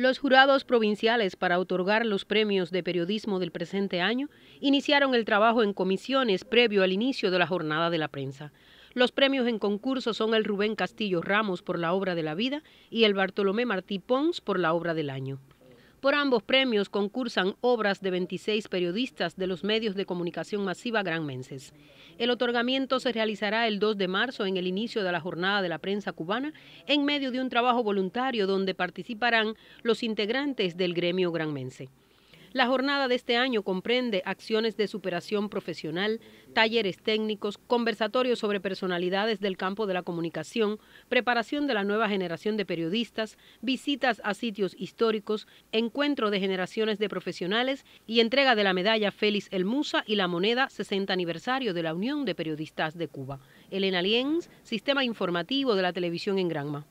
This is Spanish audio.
Los jurados provinciales para otorgar los premios de periodismo del presente año iniciaron el trabajo en comisiones previo al inicio de la jornada de la prensa. Los premios en concurso son el Rubén Castillo Ramos por la obra de la vida y el Bartolomé Martí Pons por la obra del año. Por ambos premios concursan obras de 26 periodistas de los medios de comunicación masiva granmenses. El otorgamiento se realizará el 2 de marzo en el inicio de la jornada de la prensa cubana en medio de un trabajo voluntario donde participarán los integrantes del gremio granmense. La jornada de este año comprende acciones de superación profesional, talleres técnicos, conversatorios sobre personalidades del campo de la comunicación, preparación de la nueva generación de periodistas, visitas a sitios históricos, encuentro de generaciones de profesionales y entrega de la medalla Félix El Musa y la moneda 60 aniversario de la Unión de Periodistas de Cuba. Elena Lienz, Sistema Informativo de la Televisión en Granma.